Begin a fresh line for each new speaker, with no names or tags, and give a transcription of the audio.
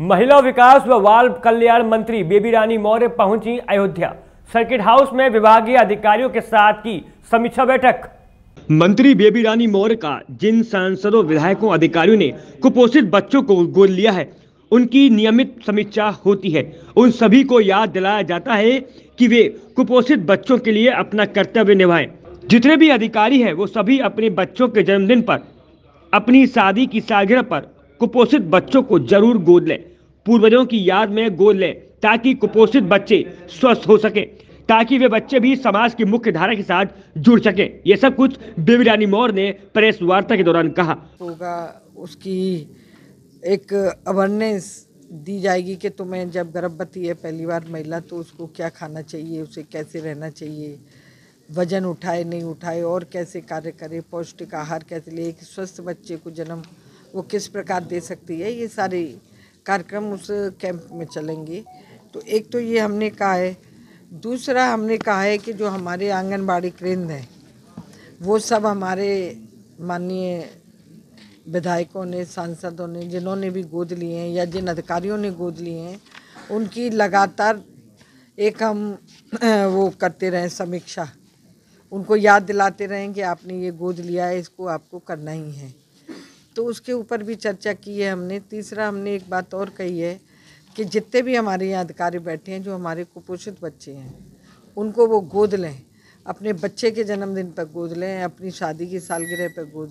महिला विकास व बाल कल्याण मंत्री बेबी रानी मौर्य पहुंची अयोध्या सर्किट हाउस में विभागीय अधिकारियों के साथ की समीक्षा बैठक मंत्री बेबी रानी मौर्य का जिन सांसदों विधायकों अधिकारियों ने कुपोषित बच्चों को गोद लिया है उनकी नियमित समीक्षा होती है उन सभी को याद दिलाया जाता है कि वे कुपोषित बच्चों के लिए अपना कर्तव्य निभाएं जितने भी अधिकारी हैं वो सभी अपने बच्चों के जन्मदिन पर अपनी शादी की सालगिरह पर कुपोषित बच्चों को जरूर गोद लें पूर्वजों की याद में गोद लें ताकि कुपोषित बच्चे स्वस्थ हो सके ताकि वे बच्चे भी समाज की मुख्य धारा के साथ जुड़ सके ये सब कुछ बेबी रानी मौर्य ने प्रेस वार्ता के दौरान कहा
होगा उसकी एक अवेयरनेस दी जाएगी कि तुम्हें जब गर्भवती है पहली बार महिला तो उसको क्या खाना चाहिए उसे कैसे रहना चाहिए वजन उठाए नहीं उठाए और कैसे कार्य करे पौष्टिक आहार कैसे लिए एक स्वस्थ बच्चे को जन्म वो किस प्रकार दे सकती है ये सारे कार्यक्रम उस कैंप में चलेंगे तो एक तो ये हमने कहा है दूसरा हमने कहा है कि जो हमारे आंगनबाड़ी केंद्र हैं वो सब हमारे माननीय विधायकों ने सांसदों ने जिन्होंने भी गोद लिए हैं या जिन अधिकारियों ने गोद लिए हैं उनकी लगातार एक हम वो करते रहें समीक्षा उनको याद दिलाते रहें कि आपने ये गोद लिया है इसको आपको करना ही है तो उसके ऊपर भी चर्चा की है हमने तीसरा हमने एक बात और कही है कि जितने भी हमारे यहाँ अधिकारी बैठे हैं जो हमारे कुपोषित बच्चे हैं उनको वो गोद लें अपने बच्चे के जन्मदिन पर गोद लें अपनी शादी की सालगिरह पर गोद